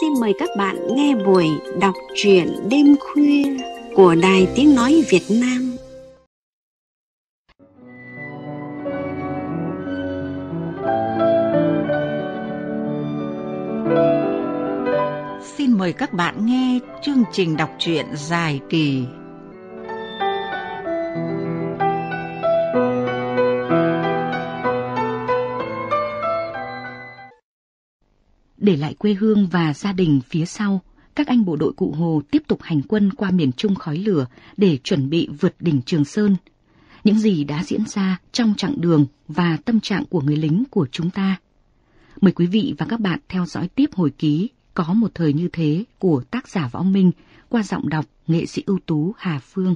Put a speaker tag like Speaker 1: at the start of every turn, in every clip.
Speaker 1: xin mời các bạn nghe buổi đọc truyện đêm khuya của
Speaker 2: Đài Tiếng Nói Việt Nam.
Speaker 1: Xin mời các bạn nghe chương trình đọc truyện dài kỳ
Speaker 2: Để lại quê hương và gia đình phía sau, các anh bộ đội cụ Hồ tiếp tục hành quân qua miền Trung khói lửa để chuẩn bị vượt đỉnh Trường Sơn. Những gì đã diễn ra trong chặng đường và tâm trạng của người lính của chúng ta. Mời quý vị và các bạn theo dõi tiếp hồi ký Có một thời như thế của tác giả Võ Minh qua giọng đọc nghệ sĩ ưu tú Hà Phương.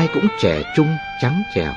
Speaker 2: ai cũng trẻ trung trắng trẻo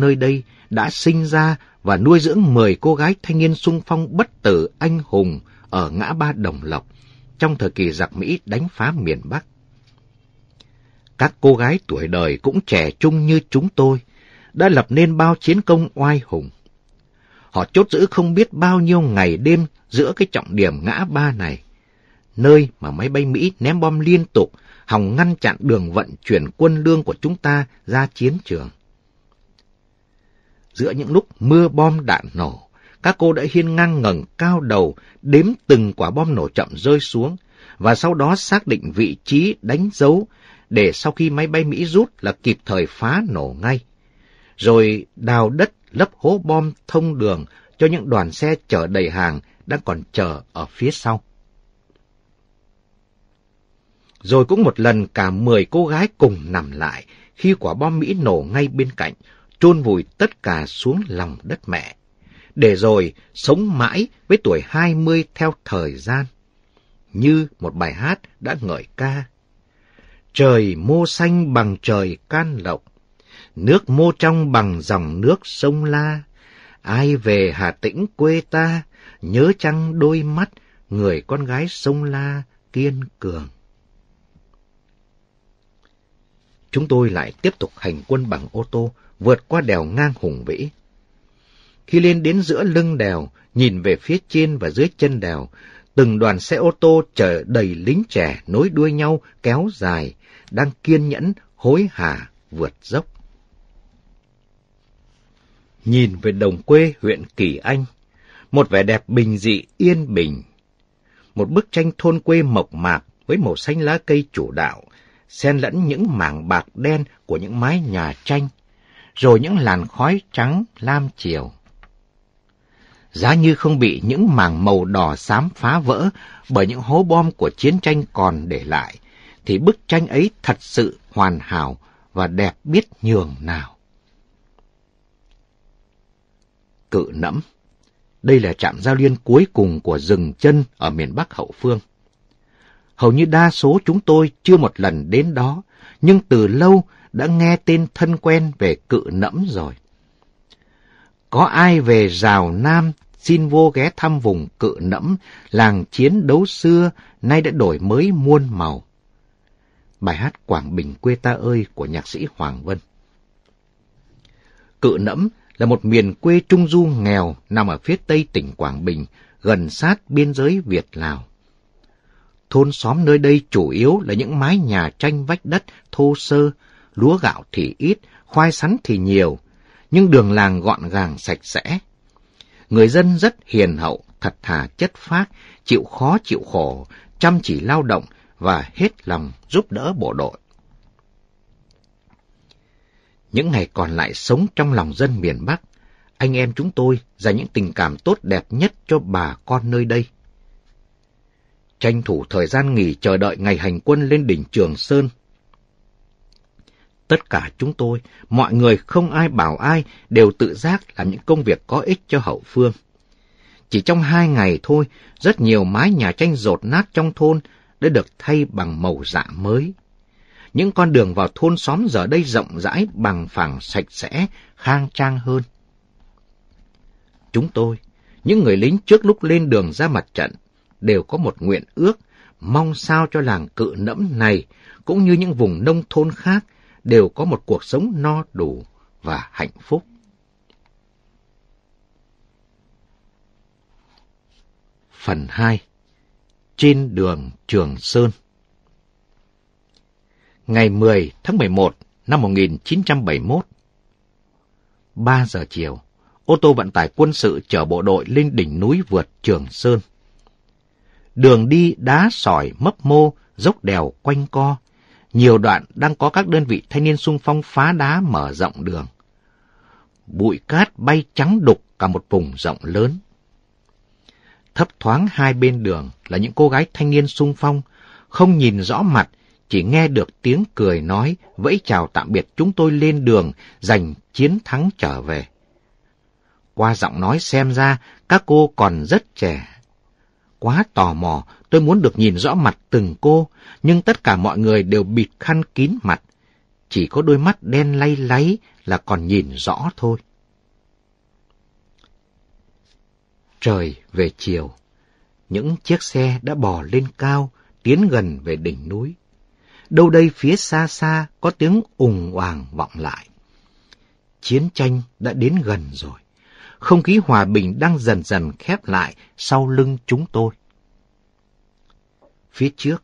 Speaker 2: nơi đây đã sinh ra và nuôi dưỡng 10 cô gái thanh niên sung phong bất tử anh hùng
Speaker 1: ở ngã ba Đồng Lộc trong thời kỳ giặc Mỹ đánh phá miền Bắc. Các cô gái tuổi đời cũng trẻ trung như chúng tôi, đã lập nên bao chiến công oai hùng. Họ chốt giữ không biết bao nhiêu ngày đêm giữa cái trọng điểm ngã ba này, nơi mà máy bay Mỹ ném bom liên tục, hòng ngăn chặn đường vận chuyển quân lương của chúng ta ra chiến trường giữa những lúc mưa bom đạn nổ, các cô đã hiên ngang ngẩng cao đầu đếm từng quả bom nổ chậm rơi xuống và sau đó xác định vị trí đánh dấu để sau khi máy bay Mỹ rút là kịp thời phá nổ ngay. Rồi đào đất lấp hố bom thông đường cho những đoàn xe chở đầy hàng đang còn chờ ở phía sau. Rồi cũng một lần cả 10 cô gái cùng nằm lại khi quả bom Mỹ nổ ngay bên cạnh, chôn vùi tất cả xuống lòng đất mẹ, để rồi sống mãi với tuổi hai mươi theo thời gian, như một bài hát đã ngợi ca. Trời mô xanh bằng trời can lộc, nước mô trong bằng dòng nước sông La. Ai về Hà Tĩnh quê ta, nhớ chăng đôi mắt người con gái sông La kiên cường. Chúng tôi lại tiếp tục hành quân bằng ô tô vượt qua đèo ngang hùng vĩ. Khi lên đến giữa lưng đèo, nhìn về phía trên và dưới chân đèo, từng đoàn xe ô tô chở đầy lính trẻ nối đuôi nhau kéo dài, đang kiên nhẫn, hối hả, vượt dốc. Nhìn về đồng quê huyện Kỳ Anh, một vẻ đẹp bình dị yên bình. Một bức tranh thôn quê mộc mạc với màu xanh lá cây chủ đạo, xen lẫn những mảng bạc đen của những mái nhà tranh rồi những làn khói trắng lam chiều. Giá như không bị những mảng màu đỏ xám phá vỡ bởi những hố bom của chiến tranh còn để lại, thì bức tranh ấy thật sự hoàn hảo và đẹp biết nhường nào. Cự nẫm Đây là trạm giao liên cuối cùng của rừng chân ở miền Bắc Hậu Phương. Hầu như đa số chúng tôi chưa một lần đến đó, nhưng từ lâu đã nghe tên thân quen về cự nẫm rồi. Có ai về rào Nam xin vô ghé thăm vùng cự nẫm, làng chiến đấu xưa nay đã đổi mới muôn màu. Bài hát Quảng Bình quê ta ơi của nhạc sĩ Hoàng Vân. Cự nẫm là một miền quê trung du nghèo nằm ở phía tây tỉnh Quảng Bình, gần sát biên giới Việt-Lào. Thôn xóm nơi đây chủ yếu là những mái nhà tranh vách đất thô sơ lúa gạo thì ít, khoai sắn thì nhiều, nhưng đường làng gọn gàng sạch sẽ. Người dân rất hiền hậu, thật thà chất phác, chịu khó chịu khổ, chăm chỉ lao động và hết lòng giúp đỡ bộ đội. Những ngày còn lại sống trong lòng dân miền Bắc, anh em chúng tôi dành những tình cảm tốt đẹp nhất cho bà con nơi đây. Tranh thủ thời gian nghỉ chờ đợi ngày hành quân lên đỉnh Trường Sơn Tất cả chúng tôi, mọi người không ai bảo ai, đều tự giác làm những công việc có ích cho hậu phương. Chỉ trong hai ngày thôi, rất nhiều mái nhà tranh rột nát trong thôn đã được thay bằng màu dạ mới. Những con đường vào thôn xóm giờ đây rộng rãi, bằng phẳng, sạch sẽ, khang trang hơn. Chúng tôi, những người lính trước lúc lên đường ra mặt trận, đều có một nguyện ước, mong sao cho làng cự nẫm này, cũng như những vùng nông thôn khác, đều có một cuộc sống no đủ và hạnh phúc. Phần 2 Trên đường Trường Sơn Ngày 10 tháng 11 năm 1971 3 giờ chiều, ô tô vận tải quân sự chở bộ đội lên đỉnh núi vượt Trường Sơn. Đường đi đá sỏi mấp mô, dốc đèo quanh co, nhiều đoạn đang có các đơn vị thanh niên sung phong phá đá mở rộng đường. Bụi cát bay trắng đục cả một vùng rộng lớn. Thấp thoáng hai bên đường là những cô gái thanh niên sung phong, không nhìn rõ mặt, chỉ nghe được tiếng cười nói, vẫy chào tạm biệt chúng tôi lên đường, giành chiến thắng trở về. Qua giọng nói xem ra, các cô còn rất trẻ, quá tò mò, tôi muốn được nhìn rõ mặt từng cô, nhưng tất cả mọi người đều bịt khăn kín mặt. Chỉ có đôi mắt đen lay láy là còn nhìn rõ thôi. Trời về chiều, những chiếc xe đã bò lên cao, tiến gần về đỉnh núi. Đâu đây phía xa xa có tiếng ùng oàng vọng lại. Chiến tranh đã đến gần rồi không khí hòa bình đang dần dần khép lại sau lưng chúng tôi. Phía trước,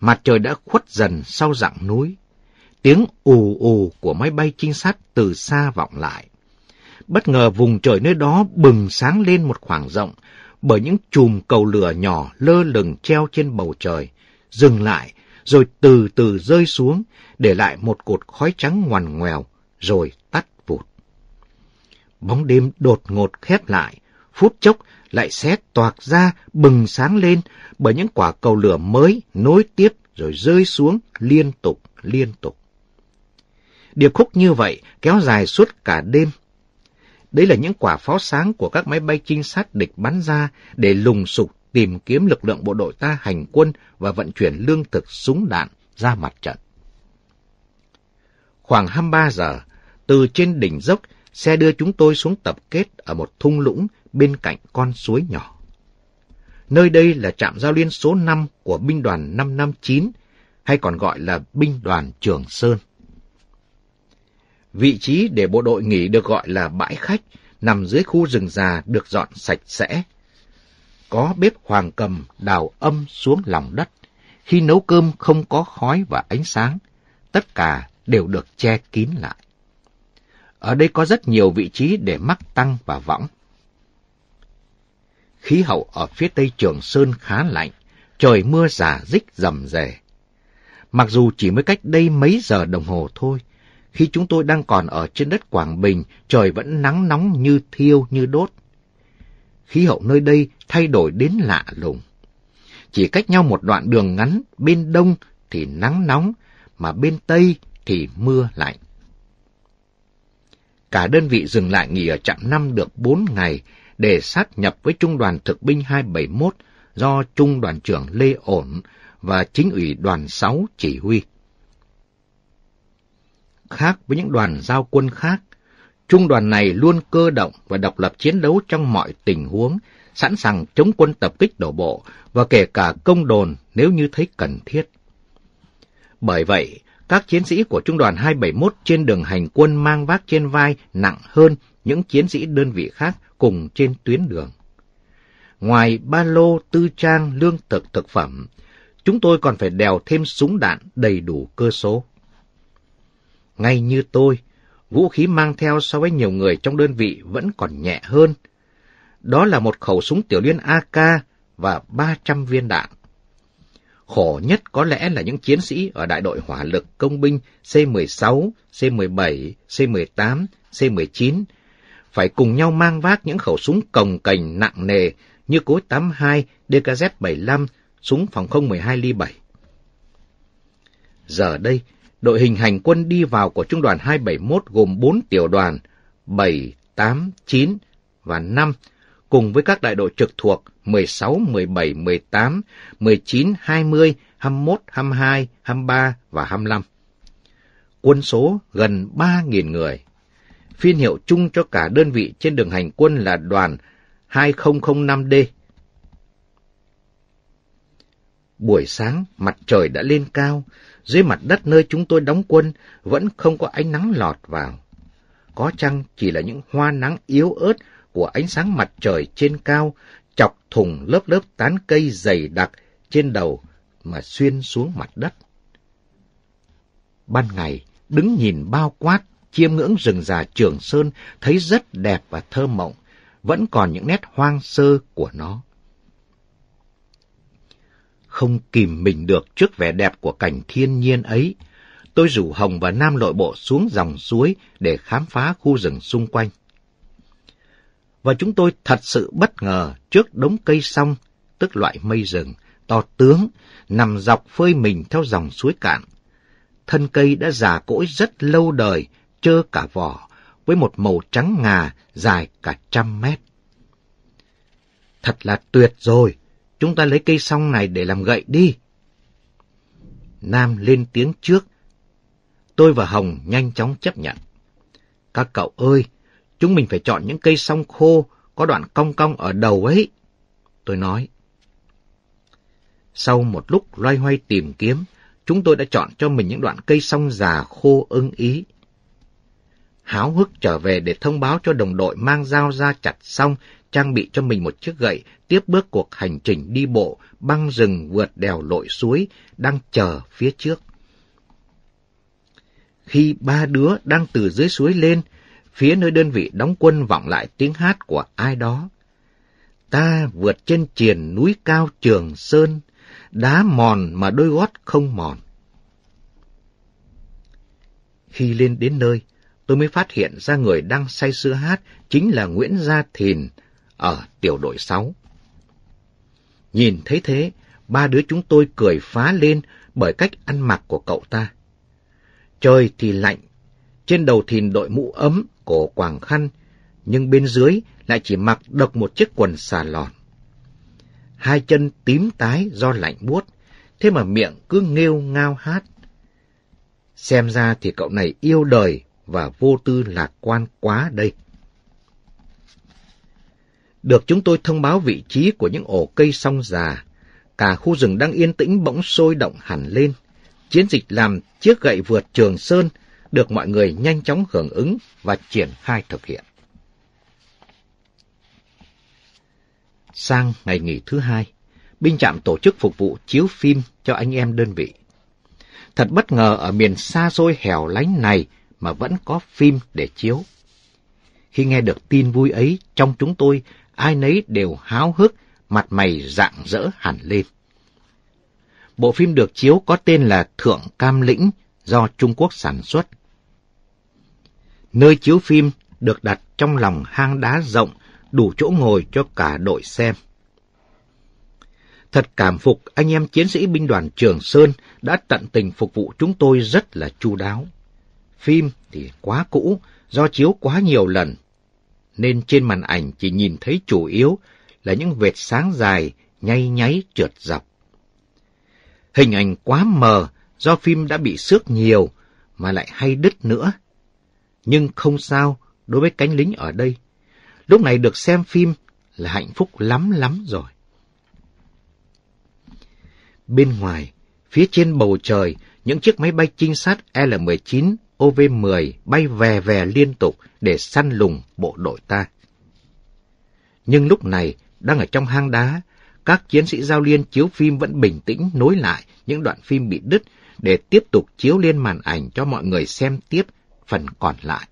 Speaker 1: mặt trời đã khuất dần sau dặn núi. Tiếng ù ù của máy bay trinh sát từ xa vọng lại. Bất ngờ vùng trời nơi đó bừng sáng lên một khoảng rộng bởi những chùm cầu lửa nhỏ lơ lửng treo trên bầu trời, dừng lại rồi từ từ rơi xuống để lại một cột khói trắng ngoằn ngoèo rồi tắt Bóng đêm đột ngột khép lại, phút chốc lại xé toạc ra bừng sáng lên bởi những quả cầu lửa mới nối tiếp rồi rơi xuống liên tục, liên tục. Điệp khúc như vậy kéo dài suốt cả đêm. Đây là những quả pháo sáng của các máy bay trinh sát địch bắn ra để lùng sục tìm kiếm lực lượng bộ đội ta hành quân và vận chuyển lương thực súng đạn ra mặt trận. Khoảng 23 giờ, từ trên đỉnh dốc Xe đưa chúng tôi xuống tập kết ở một thung lũng bên cạnh con suối nhỏ. Nơi đây là trạm giao liên số 5 của binh đoàn 559, hay còn gọi là binh đoàn Trường Sơn. Vị trí để bộ đội nghỉ được gọi là bãi khách, nằm dưới khu rừng già được dọn sạch sẽ. Có bếp hoàng cầm đào âm xuống lòng đất. Khi nấu cơm không có khói và ánh sáng, tất cả đều được che kín lại. Ở đây có rất nhiều vị trí để mắc tăng và võng. Khí hậu ở phía tây Trường Sơn khá lạnh, trời mưa giả dích rầm rề. Mặc dù chỉ mới cách đây mấy giờ đồng hồ thôi, khi chúng tôi đang còn ở trên đất Quảng Bình, trời vẫn nắng nóng như thiêu như đốt. Khí hậu nơi đây thay đổi đến lạ lùng. Chỉ cách nhau một đoạn đường ngắn, bên đông thì nắng nóng, mà bên tây thì mưa lạnh cả đơn vị dừng lại nghỉ ở trạm 5 được 4 ngày để sát nhập với Trung đoàn Thực binh 271 do Trung đoàn trưởng Lê Ổn và Chính ủy đoàn 6 chỉ huy. Khác với những đoàn giao quân khác, Trung đoàn này luôn cơ động và độc lập chiến đấu trong mọi tình huống, sẵn sàng chống quân tập kích đổ bộ và kể cả công đồn nếu như thấy cần thiết. Bởi vậy, các chiến sĩ của Trung đoàn 271 trên đường hành quân mang vác trên vai nặng hơn những chiến sĩ đơn vị khác cùng trên tuyến đường. Ngoài ba lô, tư trang, lương thực, thực phẩm, chúng tôi còn phải đèo thêm súng đạn đầy đủ cơ số. Ngay như tôi, vũ khí mang theo so với nhiều người trong đơn vị vẫn còn nhẹ hơn. Đó là một khẩu súng tiểu liên AK và 300 viên đạn. Khổ nhất có lẽ là những chiến sĩ ở đại đội hỏa lực công binh C-16, C-17, C-18, C-19, phải cùng nhau mang vác những khẩu súng cồng cành nặng nề như cối 82, DKZ-75, súng phòng không 12 ly 7. Giờ đây, đội hình hành quân đi vào của trung đoàn 271 gồm 4 tiểu đoàn, 7, 8, 9 và 5 cùng với các đại đội trực thuộc 16, 17, 18, 19, 20, 21, 22, 23 và 25. Quân số gần 3.000 người. Phiên hiệu chung cho cả đơn vị trên đường hành quân là đoàn 2005D. Buổi sáng, mặt trời đã lên cao, dưới mặt đất nơi chúng tôi đóng quân vẫn không có ánh nắng lọt vào. Có chăng chỉ là những hoa nắng yếu ớt của ánh sáng mặt trời trên cao chọc thùng lớp lớp tán cây dày đặc trên đầu mà xuyên xuống mặt đất. Ban ngày, đứng nhìn bao quát, chiêm ngưỡng rừng già Trường Sơn thấy rất đẹp và thơ mộng, vẫn còn những nét hoang sơ của nó. Không kìm mình được trước vẻ đẹp của cảnh thiên nhiên ấy, tôi rủ Hồng và Nam nội bộ xuống dòng suối để khám phá khu rừng xung quanh và chúng tôi thật sự bất ngờ trước đống cây song, tức loại mây rừng, to tướng, nằm dọc phơi mình theo dòng suối cạn. Thân cây đã già cỗi rất lâu đời, trơ cả vỏ, với một màu trắng ngà dài cả trăm mét. Thật là tuyệt rồi, chúng ta lấy cây song này để làm gậy đi. Nam lên tiếng trước. Tôi và Hồng nhanh chóng chấp nhận. Các cậu ơi, Chúng mình phải chọn những cây song khô có đoạn cong cong ở đầu ấy. Tôi nói. Sau một lúc loay hoay tìm kiếm, chúng tôi đã chọn cho mình những đoạn cây song già khô ưng ý. Háo hức trở về để thông báo cho đồng đội mang dao ra chặt xong, trang bị cho mình một chiếc gậy, tiếp bước cuộc hành trình đi bộ, băng rừng vượt đèo lội suối, đang chờ phía trước. Khi ba đứa đang từ dưới suối lên, phía nơi đơn vị đóng quân vọng lại tiếng hát của ai đó. Ta vượt trên triền núi cao trường sơn, đá mòn mà đôi gót không mòn. Khi lên đến nơi, tôi mới phát hiện ra người đang say sưa hát chính là Nguyễn Gia Thìn ở tiểu đội 6. Nhìn thấy thế, ba đứa chúng tôi cười phá lên bởi cách ăn mặc của cậu ta. Trời thì lạnh, trên đầu Thìn đội mũ ấm, cổ quàng khăn, nhưng bên dưới lại chỉ mặc độc một chiếc quần xà lòn. Hai chân tím tái do lạnh buốt, thế mà miệng cứ nghêu ngao hát. Xem ra thì cậu này yêu đời và vô tư lạc quan quá đây. Được chúng tôi thông báo vị trí của những ổ cây song già, cả khu rừng đang yên tĩnh bỗng sôi động hẳn lên. Chiến dịch làm chiếc gậy vượt Trường Sơn được mọi người nhanh chóng hưởng ứng và triển khai thực hiện. Sang ngày nghỉ thứ hai, binh trạm tổ chức phục vụ chiếu phim cho anh em đơn vị. Thật bất ngờ ở miền xa xôi hẻo lánh này mà vẫn có phim để chiếu. Khi nghe được tin vui ấy, trong chúng tôi, ai nấy đều háo hức, mặt mày rạng rỡ hẳn lên. Bộ phim được chiếu có tên là Thượng Cam Lĩnh do Trung Quốc sản xuất Nơi chiếu phim được đặt trong lòng hang đá rộng, đủ chỗ ngồi cho cả đội xem. Thật cảm phục anh em chiến sĩ binh đoàn Trường Sơn đã tận tình phục vụ chúng tôi rất là chu đáo. Phim thì quá cũ, do chiếu quá nhiều lần, nên trên màn ảnh chỉ nhìn thấy chủ yếu là những vệt sáng dài, nháy nháy trượt dọc. Hình ảnh quá mờ do phim đã bị xước nhiều, mà lại hay đứt nữa, nhưng không sao đối với cánh lính ở đây. Lúc này được xem phim là hạnh phúc lắm lắm rồi. Bên ngoài, phía trên bầu trời, những chiếc máy bay trinh sát L-19 OV-10 bay về về liên tục để săn lùng bộ đội ta. Nhưng lúc này, đang ở trong hang đá, các chiến sĩ giao liên chiếu phim vẫn bình tĩnh nối lại những đoạn phim bị đứt để tiếp tục chiếu lên màn ảnh cho mọi người xem tiếp phần còn lại.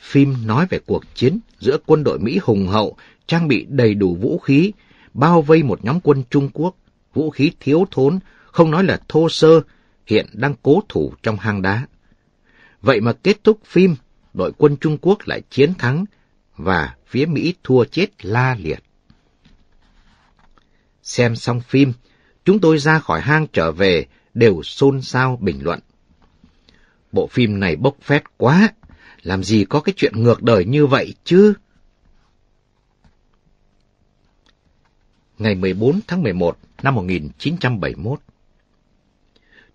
Speaker 1: Phim nói về cuộc chiến giữa quân đội Mỹ hùng hậu, trang bị đầy đủ vũ khí, bao vây một nhóm quân Trung Quốc, vũ khí thiếu thốn, không nói là thô sơ, hiện đang cố thủ trong hang đá. Vậy mà kết thúc phim, đội quân Trung Quốc lại chiến thắng và phía Mỹ thua chết la liệt. Xem xong phim, chúng tôi ra khỏi hang trở về đều xôn xao bình luận bộ phim này bốc phét quá, làm gì có cái chuyện ngược đời như vậy chứ? Ngày 14 tháng 11 năm 1971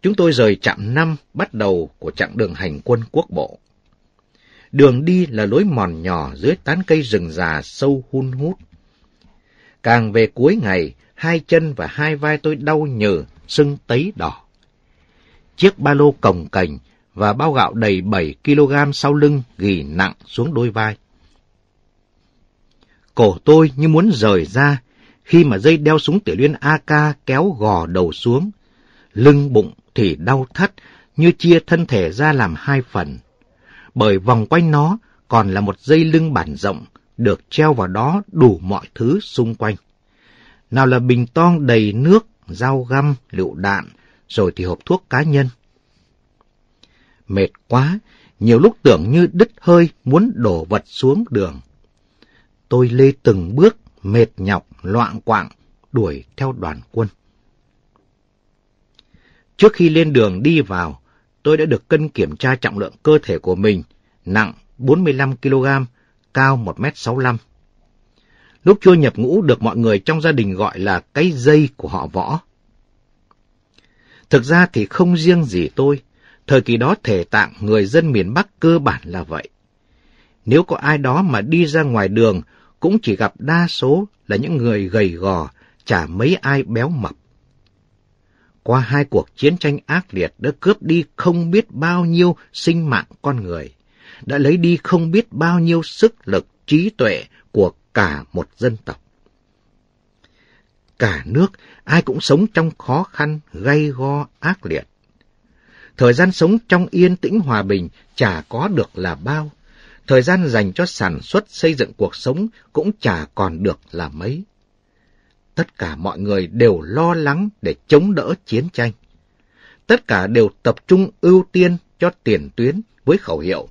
Speaker 1: Chúng tôi rời trạm năm bắt đầu của chặng đường hành quân quốc bộ. Đường đi là lối mòn nhỏ dưới tán cây rừng già sâu hun hút. Càng về cuối ngày, hai chân và hai vai tôi đau nhừ, sưng tấy đỏ. Chiếc ba lô cồng cành và bao gạo đầy 7 kg sau lưng gỉ nặng xuống đôi vai. Cổ tôi như muốn rời ra khi mà dây đeo súng tiểu liên AK kéo gò đầu xuống. Lưng bụng thì đau thắt như chia thân thể ra làm hai phần. Bởi vòng quanh nó còn là một dây lưng bản rộng được treo vào đó đủ mọi thứ xung quanh. Nào là bình ton đầy nước, dao găm, lựu đạn, rồi thì hộp thuốc cá nhân mệt quá, nhiều lúc tưởng như đứt hơi muốn đổ vật xuống đường. Tôi lê từng bước, mệt nhọc, loạn quạng, đuổi theo đoàn quân. Trước khi lên đường đi vào, tôi đã được cân kiểm tra trọng lượng cơ thể của mình, nặng 45 kg, cao 1m65. Lúc chưa nhập ngũ được mọi người trong gia đình gọi là cái dây của họ võ. Thực ra thì không riêng gì tôi, Thời kỳ đó thể tạng người dân miền Bắc cơ bản là vậy. Nếu có ai đó mà đi ra ngoài đường, cũng chỉ gặp đa số là những người gầy gò, chả mấy ai béo mập. Qua hai cuộc chiến tranh ác liệt đã cướp đi không biết bao nhiêu sinh mạng con người, đã lấy đi không biết bao nhiêu sức lực, trí tuệ của cả một dân tộc. Cả nước ai cũng sống trong khó khăn, gay go, ác liệt. Thời gian sống trong yên tĩnh hòa bình chả có được là bao. Thời gian dành cho sản xuất xây dựng cuộc sống cũng chả còn được là mấy. Tất cả mọi người đều lo lắng để chống đỡ chiến tranh. Tất cả đều tập trung ưu tiên cho tiền tuyến với khẩu hiệu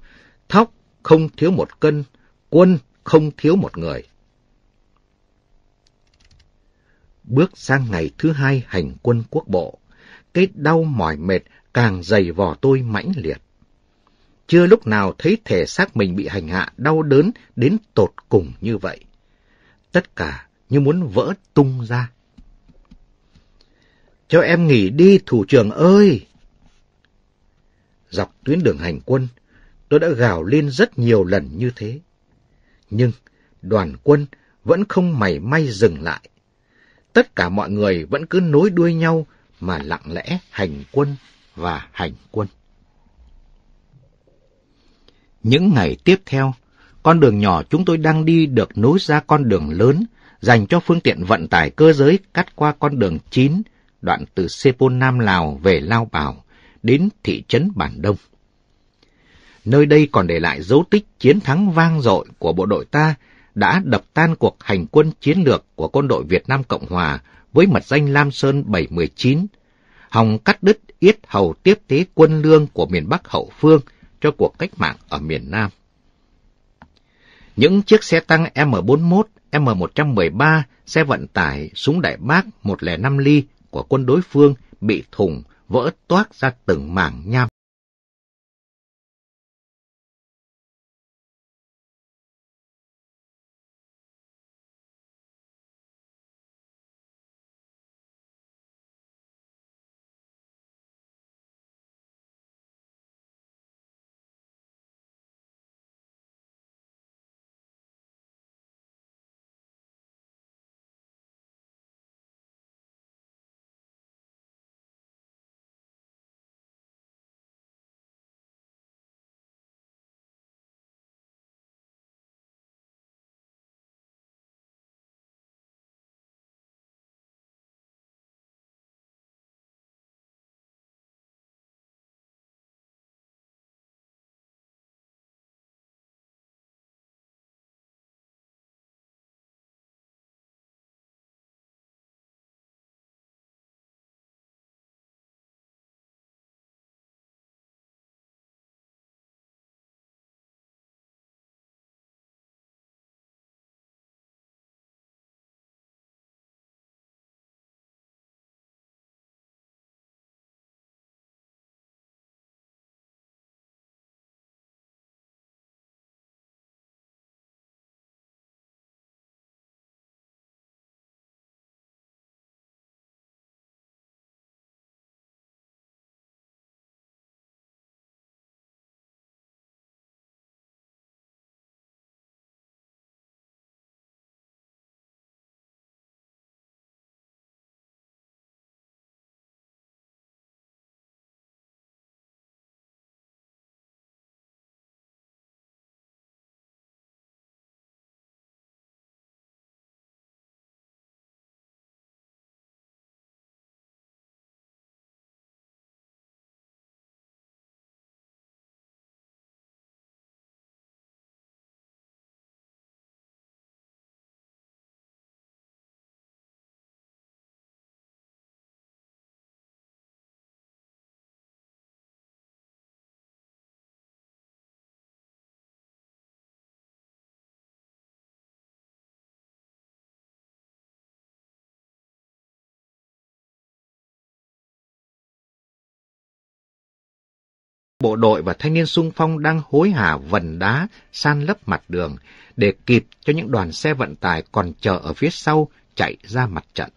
Speaker 1: Thóc không thiếu một cân, quân không thiếu một người. Bước sang ngày thứ hai hành quân quốc bộ, cái đau mỏi mệt càng dày vò tôi mãnh liệt. Chưa lúc nào thấy thể xác mình bị hành hạ đau đớn đến tột cùng như vậy. Tất cả như muốn vỡ tung ra. Cho em nghỉ đi, thủ trưởng ơi! Dọc tuyến đường hành quân, tôi đã gào lên rất nhiều lần như thế. Nhưng đoàn quân vẫn không mảy may dừng lại. Tất cả mọi người vẫn cứ nối đuôi nhau mà lặng lẽ hành quân và hành quân. Những ngày tiếp theo, con đường nhỏ chúng tôi đang đi được nối ra con đường lớn dành cho phương tiện vận tải cơ giới cắt qua con đường 9, đoạn từ Sepol Nam Lào về Lao Bảo đến thị trấn Bản Đông. Nơi đây còn để lại dấu tích chiến thắng vang dội của bộ đội ta đã đập tan cuộc hành quân chiến lược của quân đội Việt Nam Cộng Hòa với mật danh Lam Sơn 719, hòng cắt đứt ít hầu tiếp tế quân lương của miền Bắc hậu phương cho cuộc cách mạng ở miền Nam. Những chiếc xe tăng M41, M113, xe vận tải, súng đại bác 105 ly của quân đối phương bị thùng vỡ toát ra
Speaker 2: từng mảng nham bộ đội và thanh niên sung phong đang hối hả vần đá, san
Speaker 1: lấp mặt đường để kịp cho những đoàn xe vận tải còn chờ ở phía sau chạy ra mặt trận.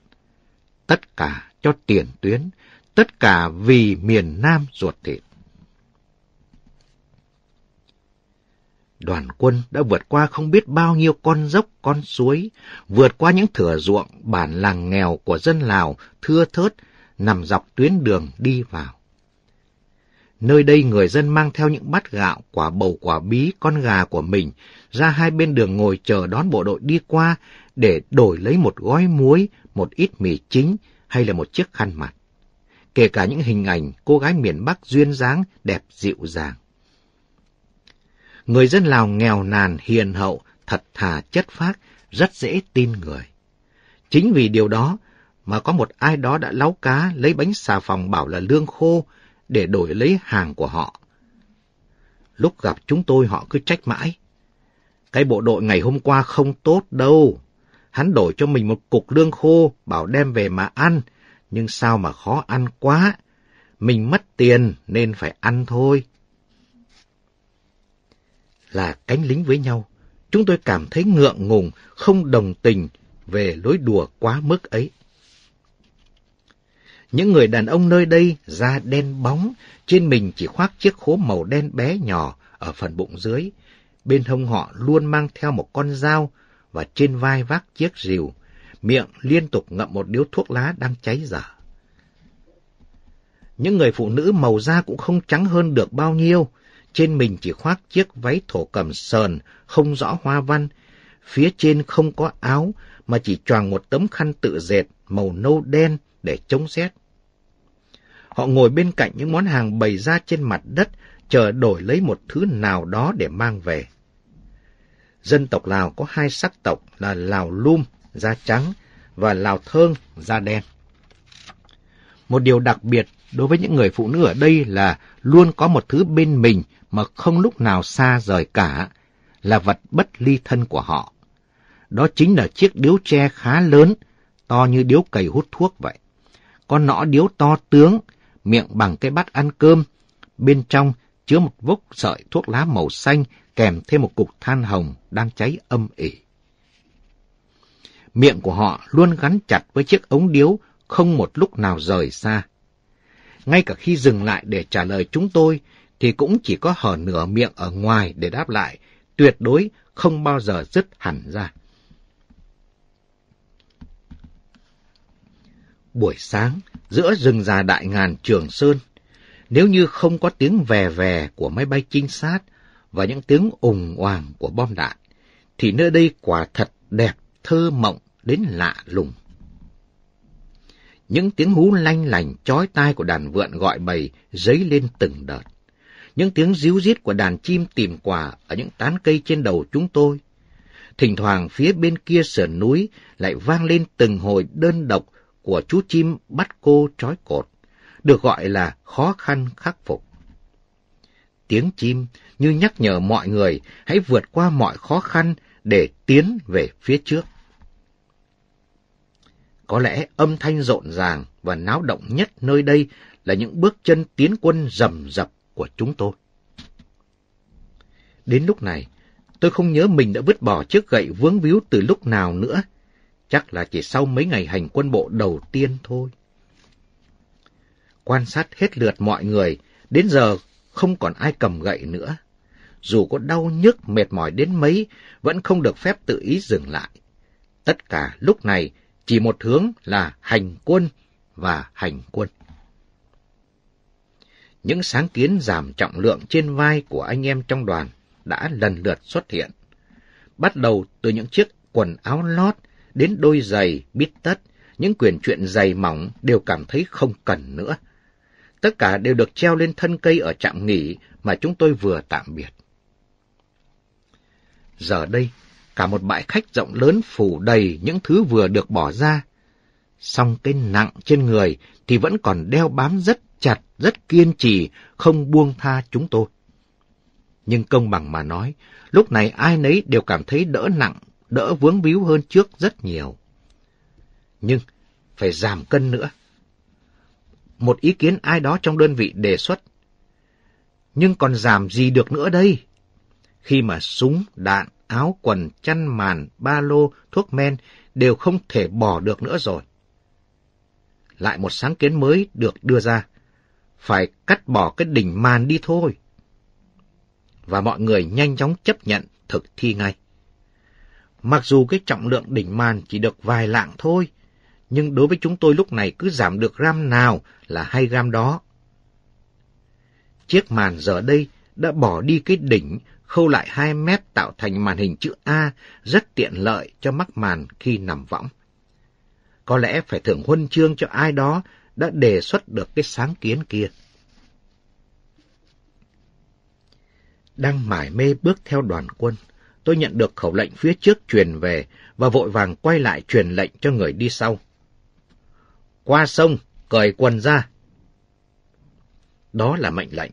Speaker 1: Tất cả cho tiền tuyến, tất cả vì miền Nam ruột thịt. Đoàn quân đã vượt qua không biết bao nhiêu con dốc, con suối, vượt qua những thửa ruộng, bản làng nghèo của dân Lào thưa thớt, nằm dọc tuyến đường đi vào Nơi đây người dân mang theo những bát gạo, quả bầu quả bí, con gà của mình ra hai bên đường ngồi chờ đón bộ đội đi qua để đổi lấy một gói muối, một ít mì chính hay là một chiếc khăn mặt. Kể cả những hình ảnh cô gái miền Bắc duyên dáng, đẹp dịu dàng. Người dân Lào nghèo nàn, hiền hậu, thật thà, chất phác, rất dễ tin người. Chính vì điều đó mà có một ai đó đã láu cá lấy bánh xà phòng bảo là lương khô để đổi lấy hàng của họ. Lúc gặp chúng tôi họ cứ trách mãi. Cái bộ đội ngày hôm qua không tốt đâu. Hắn đổi cho mình một cục lương khô, bảo đem về mà ăn. Nhưng sao mà khó ăn quá. Mình mất tiền nên phải ăn thôi. Là cánh lính với nhau, chúng tôi cảm thấy ngượng ngùng, không đồng tình về lối đùa quá mức ấy. Những người đàn ông nơi đây da đen bóng, trên mình chỉ khoác chiếc khố màu đen bé nhỏ ở phần bụng dưới. Bên hông họ luôn mang theo một con dao và trên vai vác chiếc rìu, miệng liên tục ngậm một điếu thuốc lá đang cháy dở. Những người phụ nữ màu da cũng không trắng hơn được bao nhiêu, trên mình chỉ khoác chiếc váy thổ cẩm sờn, không rõ hoa văn, phía trên không có áo mà chỉ choàng một tấm khăn tự dệt màu nâu đen để chống rét. Họ ngồi bên cạnh những món hàng bày ra trên mặt đất, chờ đổi lấy một thứ nào đó để mang về. Dân tộc Lào có hai sắc tộc là Lào Lum, da trắng, và Lào Thơng, da đen. Một điều đặc biệt đối với những người phụ nữ ở đây là luôn có một thứ bên mình mà không lúc nào xa rời cả, là vật bất ly thân của họ. Đó chính là chiếc điếu tre khá lớn, to như điếu cầy hút thuốc vậy có nõ điếu to tướng, miệng bằng cái bát ăn cơm. Bên trong chứa một vốc sợi thuốc lá màu xanh kèm thêm một cục than hồng đang cháy âm ỉ. Miệng của họ luôn gắn chặt với chiếc ống điếu không một lúc nào rời xa. Ngay cả khi dừng lại để trả lời chúng tôi thì cũng chỉ có hở nửa miệng ở ngoài để đáp lại, tuyệt đối không bao giờ dứt hẳn ra. buổi sáng, giữa rừng già đại ngàn Trường Sơn, nếu như không có tiếng vè vè của máy bay trinh sát và những tiếng ùng oàng của bom đạn, thì nơi đây quả thật đẹp, thơ mộng đến lạ lùng. Những tiếng hú lanh lành chói tai của đàn vượn gọi bầy dấy lên từng đợt. Những tiếng ríu rít của đàn chim tìm quà ở những tán cây trên đầu chúng tôi. Thỉnh thoảng phía bên kia sườn núi lại vang lên từng hồi đơn độc của chú chim bắt cô trói cột, được gọi là khó khăn khắc phục. Tiếng chim như nhắc nhở mọi người hãy vượt qua mọi khó khăn để tiến về phía trước. Có lẽ âm thanh rộn ràng và náo động nhất nơi đây là những bước chân tiến quân rầm rập của chúng tôi. Đến lúc này, tôi không nhớ mình đã vứt bỏ chiếc gậy vướng víu từ lúc nào nữa Chắc là chỉ sau mấy ngày hành quân bộ đầu tiên thôi. Quan sát hết lượt mọi người, đến giờ không còn ai cầm gậy nữa. Dù có đau nhức mệt mỏi đến mấy, vẫn không được phép tự ý dừng lại. Tất cả lúc này chỉ một hướng là hành quân và hành quân. Những sáng kiến giảm trọng lượng trên vai của anh em trong đoàn đã lần lượt xuất hiện. Bắt đầu từ những chiếc quần áo lót đến đôi giày, bít tất, những quyển chuyện dày mỏng đều cảm thấy không cần nữa. Tất cả đều được treo lên thân cây ở trạm nghỉ mà chúng tôi vừa tạm biệt. Giờ đây, cả một bãi khách rộng lớn phủ đầy những thứ vừa được bỏ ra. Song cái nặng trên người thì vẫn còn đeo bám rất chặt, rất kiên trì, không buông tha chúng tôi. Nhưng công bằng mà nói, lúc này ai nấy đều cảm thấy đỡ nặng đỡ vướng víu hơn trước rất nhiều. Nhưng phải giảm cân nữa. Một ý kiến ai đó trong đơn vị đề xuất. Nhưng còn giảm gì được nữa đây? Khi mà súng, đạn, áo, quần, chăn màn, ba lô, thuốc men đều không thể bỏ được nữa rồi. Lại một sáng kiến mới được đưa ra. Phải cắt bỏ cái đỉnh màn đi thôi. Và mọi người nhanh chóng chấp nhận thực thi ngay. Mặc dù cái trọng lượng đỉnh màn chỉ được vài lạng thôi, nhưng đối với chúng tôi lúc này cứ giảm được gram nào là hai gram đó. Chiếc màn giờ đây đã bỏ đi cái đỉnh khâu lại 2 mét tạo thành màn hình chữ A rất tiện lợi cho mắt màn khi nằm võng. Có lẽ phải thưởng huân chương cho ai đó đã đề xuất được cái sáng kiến kia. Đang mải mê bước theo đoàn quân, tôi nhận được khẩu lệnh phía trước truyền về và vội vàng quay lại truyền lệnh cho người đi sau. Qua sông, cởi quần ra. Đó là mệnh lệnh,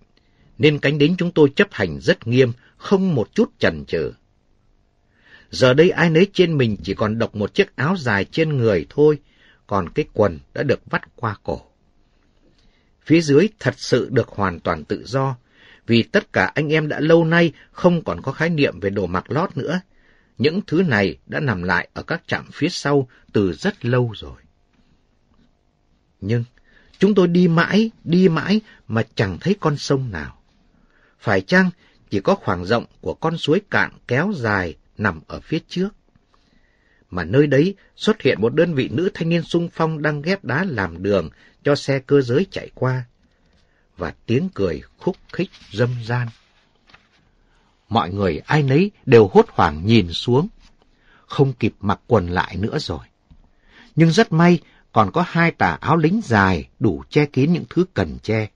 Speaker 1: nên cánh đính chúng tôi chấp hành rất nghiêm, không một chút chần chừ. Giờ đây ai nấy trên mình chỉ còn độc một chiếc áo dài trên người thôi, còn cái quần đã được vắt qua cổ. Phía dưới thật sự được hoàn toàn tự do, vì tất cả anh em đã lâu nay không còn có khái niệm về đồ mặc lót nữa. Những thứ này đã nằm lại ở các trạm phía sau từ rất lâu rồi. Nhưng chúng tôi đi mãi, đi mãi mà chẳng thấy con sông nào. Phải chăng chỉ có khoảng rộng của con suối cạn kéo dài nằm ở phía trước? Mà nơi đấy xuất hiện một đơn vị nữ thanh niên sung phong đang ghép đá làm đường cho xe cơ giới chạy qua và tiếng cười khúc khích dâm gian. Mọi người ai nấy đều hốt hoảng nhìn xuống, không kịp mặc quần lại nữa rồi. Nhưng rất may còn có hai tà áo lính dài đủ che kín những thứ cần che.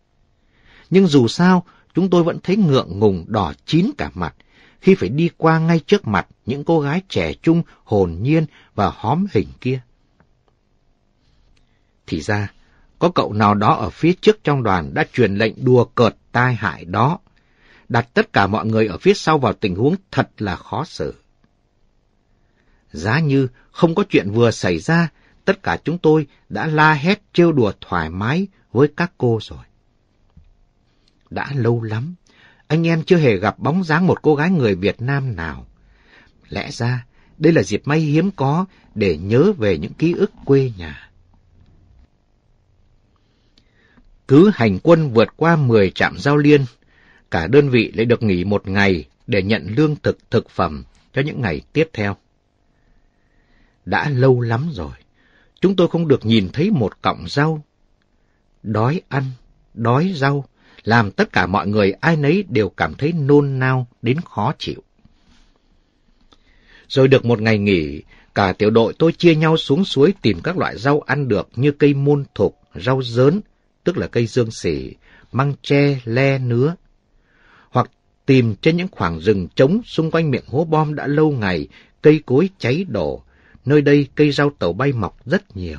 Speaker 1: Nhưng dù sao, chúng tôi vẫn thấy ngượng ngùng đỏ chín cả mặt khi phải đi qua ngay trước mặt những cô gái trẻ trung, hồn nhiên và hóm hình kia. Thì ra, có cậu nào đó ở phía trước trong đoàn đã truyền lệnh đùa cợt tai hại đó, đặt tất cả mọi người ở phía sau vào tình huống thật là khó xử. Giá như không có chuyện vừa xảy ra, tất cả chúng tôi đã la hét trêu đùa thoải mái với các cô rồi. Đã lâu lắm, anh em chưa hề gặp bóng dáng một cô gái người Việt Nam nào. Lẽ ra, đây là dịp may hiếm có để nhớ về những ký ức quê nhà. Cứ hành quân vượt qua 10 trạm giao liên, cả đơn vị lại được nghỉ một ngày để nhận lương thực thực phẩm cho những ngày tiếp theo. Đã lâu lắm rồi, chúng tôi không được nhìn thấy một cọng rau. Đói ăn, đói rau, làm tất cả mọi người ai nấy đều cảm thấy nôn nao đến khó chịu. Rồi được một ngày nghỉ, cả tiểu đội tôi chia nhau xuống suối tìm các loại rau ăn được như cây môn thục, rau dớn, tức là cây dương xỉ, măng tre, le, nứa. Hoặc tìm trên những khoảng rừng trống xung quanh miệng hố bom đã lâu ngày, cây cối cháy đổ, nơi đây cây rau tàu bay mọc rất nhiều.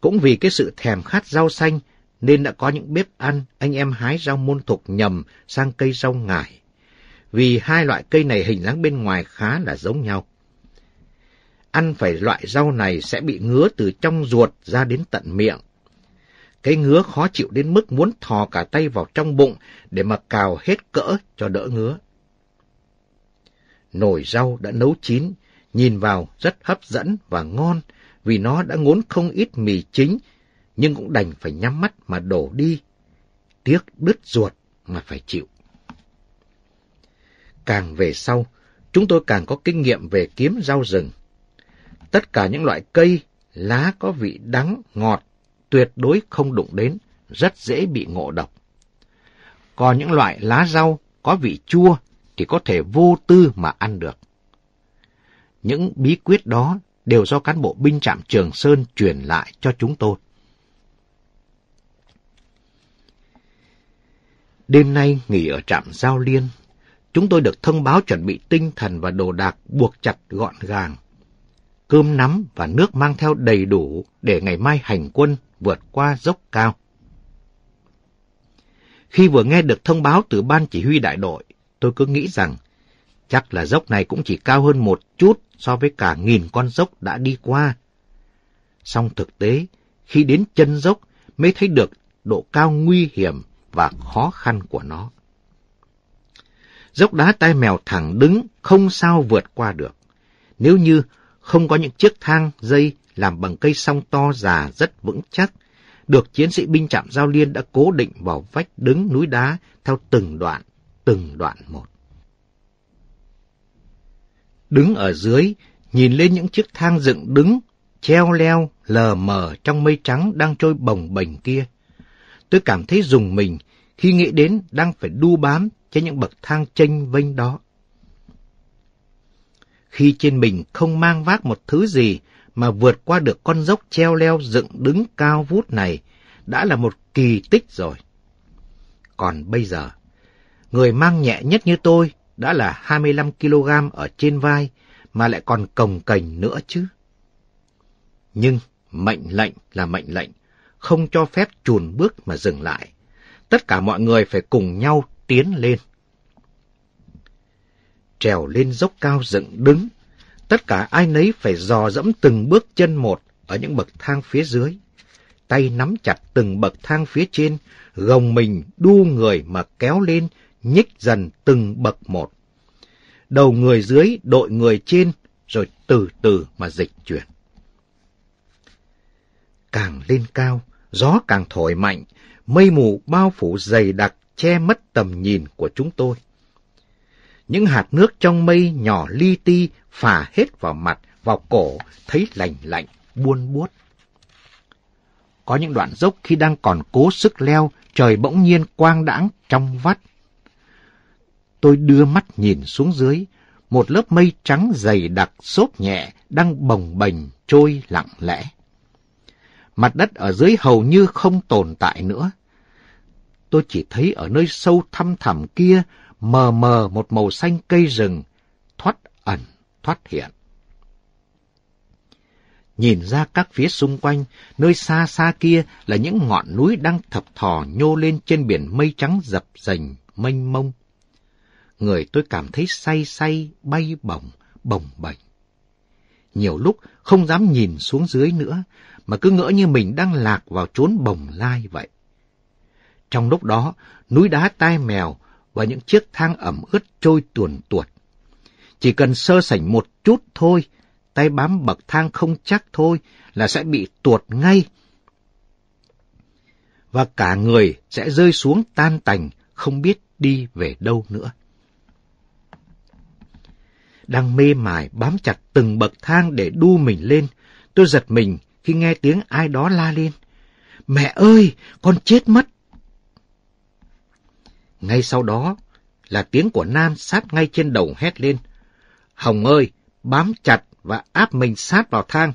Speaker 1: Cũng vì cái sự thèm khát rau xanh nên đã có những bếp ăn anh em hái rau môn thục nhầm sang cây rau ngải. Vì hai loại cây này hình dáng bên ngoài khá là giống nhau. Ăn phải loại rau này sẽ bị ngứa từ trong ruột ra đến tận miệng, cái ngứa khó chịu đến mức muốn thò cả tay vào trong bụng để mà cào hết cỡ cho đỡ ngứa. Nồi rau đã nấu chín, nhìn vào rất hấp dẫn và ngon vì nó đã ngốn không ít mì chính, nhưng cũng đành phải nhắm mắt mà đổ đi. Tiếc đứt ruột mà phải chịu. Càng về sau, chúng tôi càng có kinh nghiệm về kiếm rau rừng. Tất cả những loại cây, lá có vị đắng, ngọt tuyệt đối không đụng đến, rất dễ bị ngộ độc. Còn những loại lá rau có vị chua thì có thể vô tư mà ăn được. Những bí quyết đó đều do cán bộ binh trạm Trường Sơn truyền lại cho chúng tôi. Đêm nay nghỉ ở trạm Giao Liên, chúng tôi được thông báo chuẩn bị tinh thần và đồ đạc buộc chặt gọn gàng. Cơm nắm và nước mang theo đầy đủ để ngày mai hành quân vượt qua dốc cao. Khi vừa nghe được thông báo từ ban chỉ huy đại đội, tôi cứ nghĩ rằng chắc là dốc này cũng chỉ cao hơn một chút so với cả nghìn con dốc đã đi qua. Song thực tế, khi đến chân dốc mới thấy được độ cao nguy hiểm và khó khăn của nó. Dốc đá tai mèo thẳng đứng không sao vượt qua được. Nếu như không có những chiếc thang dây làm bằng cây song to già rất vững chắc, được chiến sĩ binh trạm giao liên đã cố định vào vách đứng núi đá theo từng đoạn, từng đoạn một. Đứng ở dưới, nhìn lên những chiếc thang dựng đứng, treo leo, lờ mờ trong mây trắng đang trôi bồng bềnh kia. Tôi cảm thấy dùng mình khi nghĩ đến đang phải đu bám trên những bậc thang chênh vênh đó. Khi trên mình không mang vác một thứ gì mà vượt qua được con dốc treo leo dựng đứng cao vút này đã là một kỳ tích rồi. Còn bây giờ, người mang nhẹ nhất như tôi đã là 25 kg ở trên vai mà lại còn cồng cành nữa chứ. Nhưng mệnh lệnh là mệnh lệnh, không cho phép chùn bước mà dừng lại. Tất cả mọi người phải cùng nhau tiến lên. Trèo lên dốc cao dựng đứng Tất cả ai nấy phải dò dẫm từng bước chân một ở những bậc thang phía dưới. Tay nắm chặt từng bậc thang phía trên, gồng mình đu người mà kéo lên, nhích dần từng bậc một. Đầu người dưới đội người trên, rồi từ từ mà dịch chuyển. Càng lên cao, gió càng thổi mạnh, mây mù bao phủ dày đặc che mất tầm nhìn của chúng tôi. Những hạt nước trong mây nhỏ li ti phả hết vào mặt, vào cổ, thấy lạnh lạnh, buôn buốt. Có những đoạn dốc khi đang còn cố sức leo, trời bỗng nhiên quang đãng trong vắt. Tôi đưa mắt nhìn xuống dưới, một lớp mây trắng dày đặc xốp nhẹ đang bồng bềnh trôi lặng lẽ. Mặt đất ở dưới hầu như không tồn tại nữa. Tôi chỉ thấy ở nơi sâu thăm thẳm kia mờ mờ một màu xanh cây rừng, thoát ẩn, thoát hiện. Nhìn ra các phía xung quanh, nơi xa xa kia là những ngọn núi đang thập thò nhô lên trên biển mây trắng dập dành mênh mông. Người tôi cảm thấy say say, bay bổng, bồng bềnh. Nhiều lúc không dám nhìn xuống dưới nữa, mà cứ ngỡ như mình đang lạc vào chốn bồng lai vậy. Trong lúc đó, núi đá tai mèo và những chiếc thang ẩm ướt trôi tuồn tuột. Chỉ cần sơ sảnh một chút thôi, tay bám bậc thang không chắc thôi là sẽ bị tuột ngay. Và cả người sẽ rơi xuống tan tành, không biết đi về đâu nữa. Đang mê mải bám chặt từng bậc thang để đu mình lên, tôi giật mình khi nghe tiếng ai đó la lên. Mẹ ơi, con chết mất! Ngay sau đó là tiếng của Nam sát ngay trên đầu hét lên. Hồng ơi, bám chặt và áp mình sát vào thang.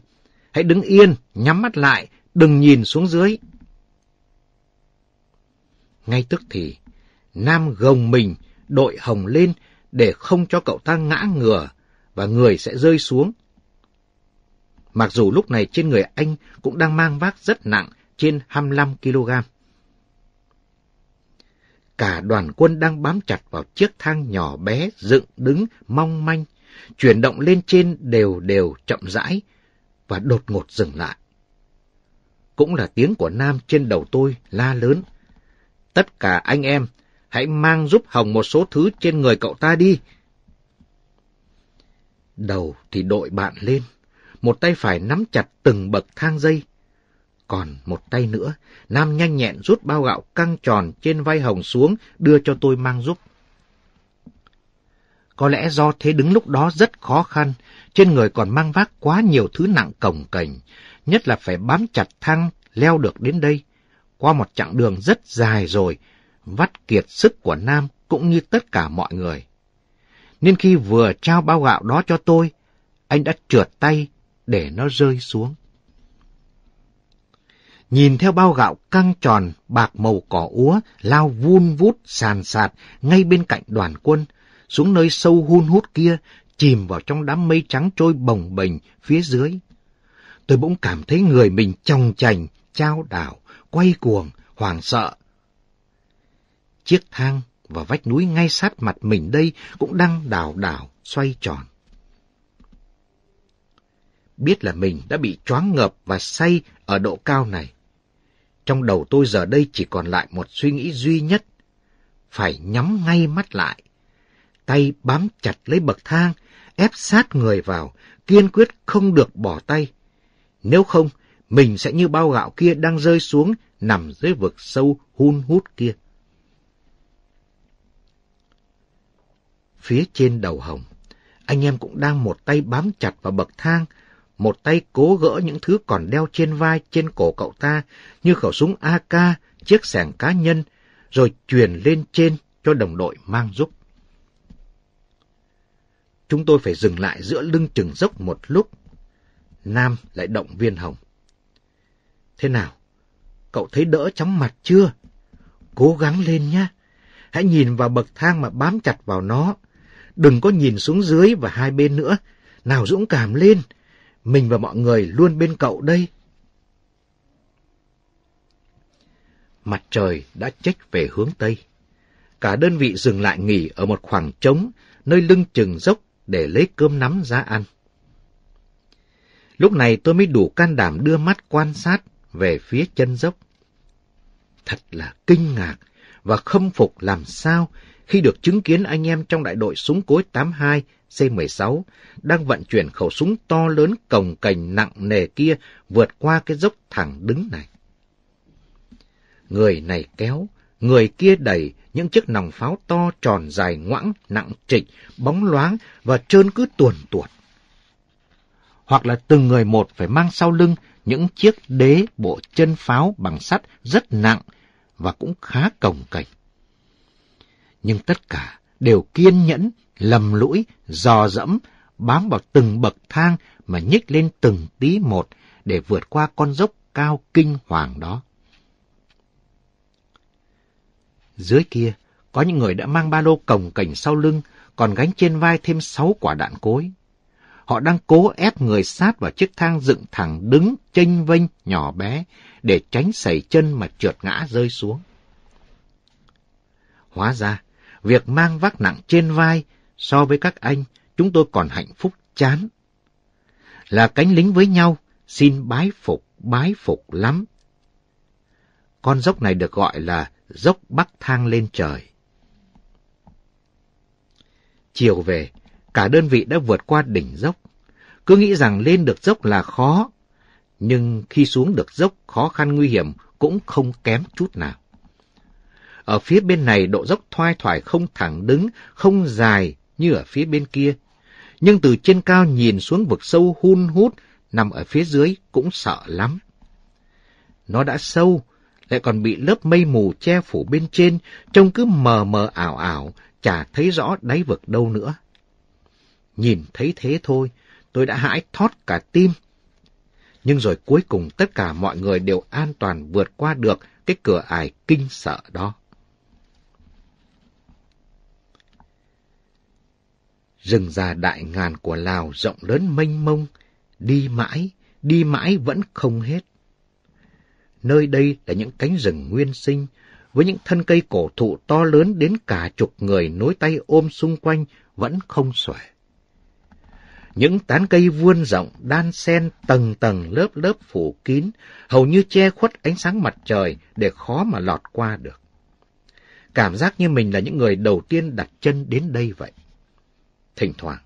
Speaker 1: Hãy đứng yên, nhắm mắt lại, đừng nhìn xuống dưới. Ngay tức thì, Nam gồng mình, đội Hồng lên để không cho cậu ta ngã ngửa và người sẽ rơi xuống. Mặc dù lúc này trên người anh cũng đang mang vác rất nặng trên 25 kg cả đoàn quân đang bám chặt vào chiếc thang nhỏ bé dựng đứng mong manh, chuyển động lên trên đều đều chậm rãi và đột ngột dừng lại. Cũng là tiếng của Nam trên đầu tôi la lớn. Tất cả anh em, hãy mang giúp Hồng một số thứ trên người cậu ta đi. Đầu thì đội bạn lên, một tay phải nắm chặt từng bậc thang dây, còn một tay nữa, Nam nhanh nhẹn rút bao gạo căng tròn trên vai Hồng xuống đưa cho tôi mang giúp. Có lẽ do thế đứng lúc đó rất khó khăn, trên người còn mang vác quá nhiều thứ nặng cồng cành, nhất là phải bám chặt thăng, leo được đến đây. Qua một chặng đường rất dài rồi, vắt kiệt sức của Nam cũng như tất cả mọi người. Nên khi vừa trao bao gạo đó cho tôi, anh đã trượt tay để nó rơi xuống nhìn theo bao gạo căng tròn bạc màu cỏ úa lao vun vút sàn sạt ngay bên cạnh đoàn quân, xuống nơi sâu hun hút kia, chìm vào trong đám mây trắng trôi bồng bềnh phía dưới. Tôi bỗng cảm thấy người mình trong chành, trao đảo, quay cuồng, hoảng sợ. Chiếc thang và vách núi ngay sát mặt mình đây cũng đang đảo đảo, xoay tròn. Biết là mình đã bị choáng ngợp và say ở độ cao này, trong đầu tôi giờ đây chỉ còn lại một suy nghĩ duy nhất. Phải nhắm ngay mắt lại. Tay bám chặt lấy bậc thang, ép sát người vào, kiên quyết không được bỏ tay. Nếu không, mình sẽ như bao gạo kia đang rơi xuống nằm dưới vực sâu hun hút kia. Phía trên đầu hồng, anh em cũng đang một tay bám chặt vào bậc thang, một tay cố gỡ những thứ còn đeo trên vai, trên cổ cậu ta, như khẩu súng AK, chiếc sẻng cá nhân, rồi truyền lên trên cho đồng đội mang giúp. Chúng tôi phải dừng lại giữa lưng chừng dốc một lúc. Nam lại động viên Hồng. Thế nào? Cậu thấy đỡ chóng mặt chưa? Cố gắng lên nhé. Hãy nhìn vào bậc thang mà bám chặt vào nó. Đừng có nhìn xuống dưới và hai bên nữa. Nào dũng cảm lên, mình và mọi người luôn bên cậu đây. Mặt trời đã chếch về hướng Tây. Cả đơn vị dừng lại nghỉ ở một khoảng trống, nơi lưng chừng dốc để lấy cơm nắm ra ăn. Lúc này tôi mới đủ can đảm đưa mắt quan sát về phía chân dốc. Thật là kinh ngạc và khâm phục làm sao khi được chứng kiến anh em trong đại đội súng cối 82 C-16 đang vận chuyển khẩu súng to lớn cồng cành nặng nề kia vượt qua cái dốc thẳng đứng này. Người này kéo, người kia đẩy những chiếc nòng pháo to tròn dài ngoãng, nặng trịch, bóng loáng và trơn cứ tuồn tuột. Hoặc là từng người một phải mang sau lưng những chiếc đế bộ chân pháo bằng sắt rất nặng và cũng khá cồng cành. Nhưng tất cả đều kiên nhẫn lầm lũi, dò dẫm, bám vào từng bậc thang mà nhích lên từng tí một để vượt qua con dốc cao kinh hoàng đó. Dưới kia, có những người đã mang ba lô cồng cảnh sau lưng, còn gánh trên vai thêm sáu quả đạn cối. Họ đang cố ép người sát vào chiếc thang dựng thẳng đứng, chênh vênh, nhỏ bé, để tránh sẩy chân mà trượt ngã rơi xuống. Hóa ra, việc mang vác nặng trên vai So với các anh, chúng tôi còn hạnh phúc chán. Là cánh lính với nhau, xin bái phục, bái phục lắm. Con dốc này được gọi là dốc bắc thang lên trời. Chiều về, cả đơn vị đã vượt qua đỉnh dốc. Cứ nghĩ rằng lên được dốc là khó, nhưng khi xuống được dốc khó khăn nguy hiểm cũng không kém chút nào. Ở phía bên này độ dốc thoai thoải không thẳng đứng, không dài như ở phía bên kia, nhưng từ trên cao nhìn xuống vực sâu hun hút nằm ở phía dưới cũng sợ lắm. Nó đã sâu, lại còn bị lớp mây mù che phủ bên trên, trông cứ mờ mờ ảo ảo, chả thấy rõ đáy vực đâu nữa. Nhìn thấy thế thôi, tôi đã hãi thót cả tim. Nhưng rồi cuối cùng tất cả mọi người đều an toàn vượt qua được cái cửa ải kinh sợ đó. Rừng già đại ngàn của Lào rộng lớn mênh mông, đi mãi, đi mãi vẫn không hết. Nơi đây là những cánh rừng nguyên sinh, với những thân cây cổ thụ to lớn đến cả chục người nối tay ôm xung quanh vẫn không xuể. Những tán cây vuông rộng đan xen tầng tầng lớp lớp phủ kín, hầu như che khuất ánh sáng mặt trời để khó mà lọt qua được. Cảm giác như mình là những người đầu tiên đặt chân đến đây vậy. Thỉnh thoảng,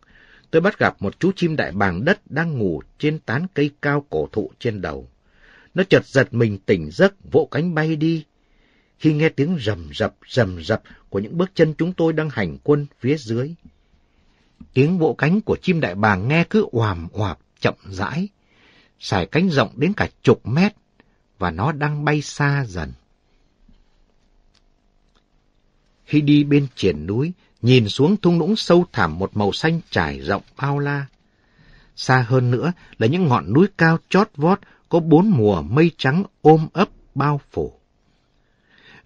Speaker 1: tôi bắt gặp một chú chim đại bàng đất đang ngủ trên tán cây cao cổ thụ trên đầu. Nó chợt giật mình tỉnh giấc, vỗ cánh bay đi. Khi nghe tiếng rầm rập, rầm rập của những bước chân chúng tôi đang hành quân phía dưới. Tiếng vỗ cánh của chim đại bàng nghe cứ oàm oạp, chậm rãi, xài cánh rộng đến cả chục mét, và nó đang bay xa dần. Khi đi bên triển núi, nhìn xuống thung lũng sâu thẳm một màu xanh trải rộng bao la. Xa hơn nữa là những ngọn núi cao chót vót có bốn mùa mây trắng ôm ấp bao phủ.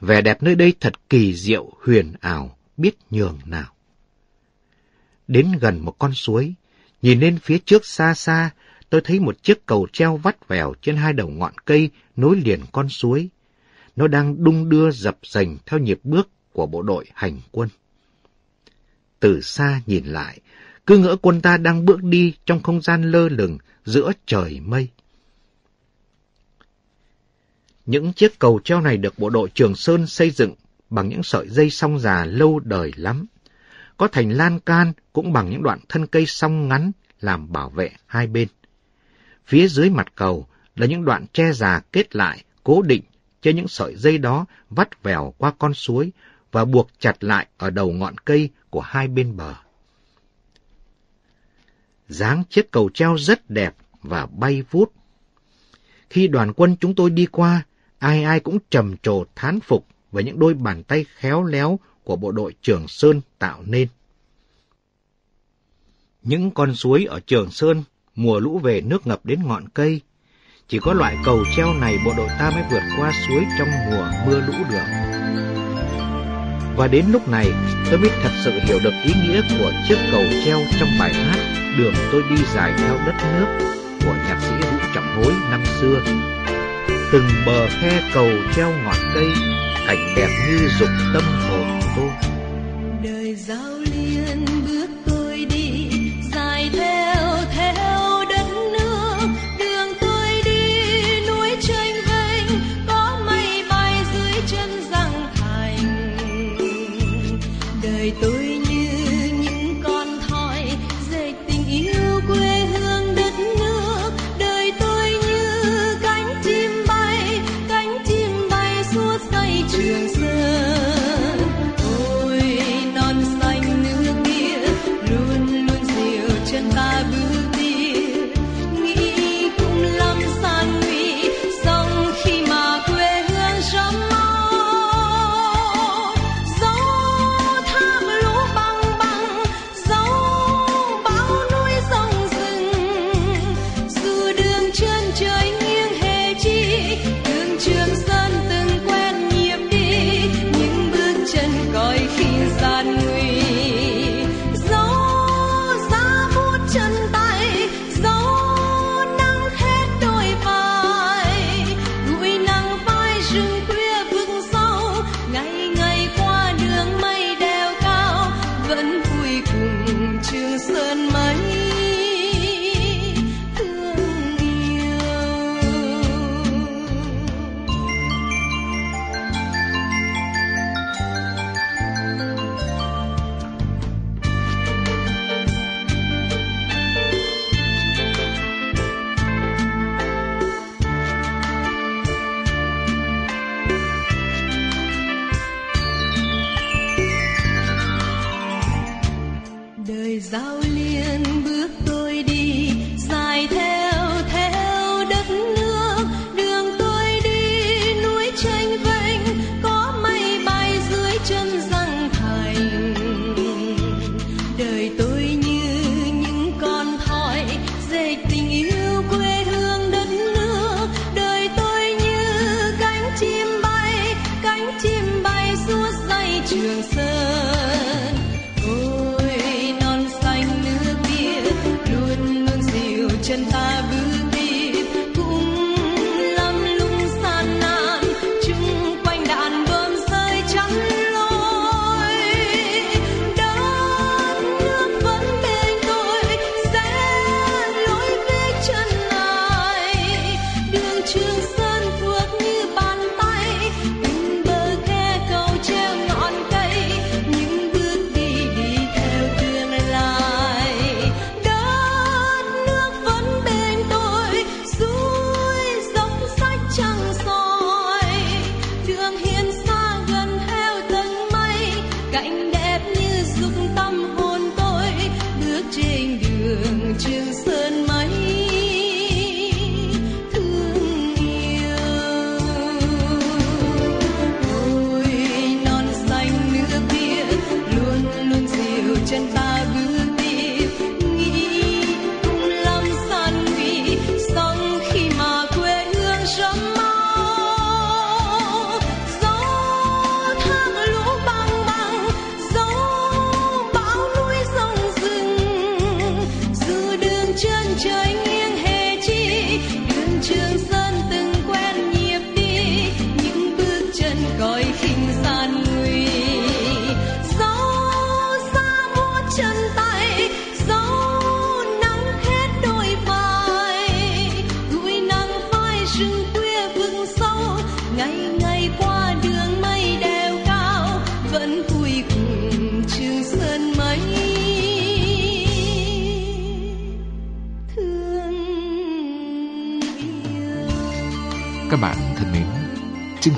Speaker 1: Vẻ đẹp nơi đây thật kỳ diệu, huyền ảo, biết nhường nào. Đến gần một con suối, nhìn lên phía trước xa xa, tôi thấy một chiếc cầu treo vắt vẻo trên hai đầu ngọn cây nối liền con suối. Nó đang đung đưa dập dành theo nhịp bước của bộ đội hành quân từ xa nhìn lại, cứ ngỡ quân ta đang bước đi trong không gian lơ lửng giữa trời mây. Những chiếc cầu treo này được bộ đội Trường Sơn xây dựng bằng những sợi dây song già lâu đời lắm. Có thành lan can cũng bằng những đoạn thân cây song ngắn làm bảo vệ hai bên. Phía dưới mặt cầu là những đoạn tre già kết lại, cố định trên những sợi dây đó vắt vèo qua con suối và buộc chặt lại ở đầu ngọn cây của hai bên bờ. Dáng chiếc cầu treo rất đẹp và bay vút. Khi đoàn quân chúng tôi đi qua, ai ai cũng trầm trồ thán phục với những đôi bàn tay khéo léo của bộ đội Trường Sơn tạo nên. Những con suối ở Trường Sơn mùa lũ về nước ngập đến ngọn cây. Chỉ có loại cầu treo này bộ đội ta mới vượt qua suối trong mùa mưa lũ được. Và đến lúc này tôi mới thật sự hiểu được ý nghĩa của chiếc cầu treo trong bài hát Đường tôi đi dài theo đất nước của nhạc sĩ Vũ Trọng Hối năm xưa. Từng bờ khe cầu treo ngọn cây, cảnh đẹp như dục tâm hồn tôi.
Speaker 2: Đời giao liên bước tôi đi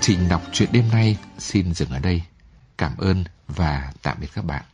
Speaker 1: trình đọc truyện đêm nay xin dừng ở đây. Cảm ơn và tạm biệt các bạn.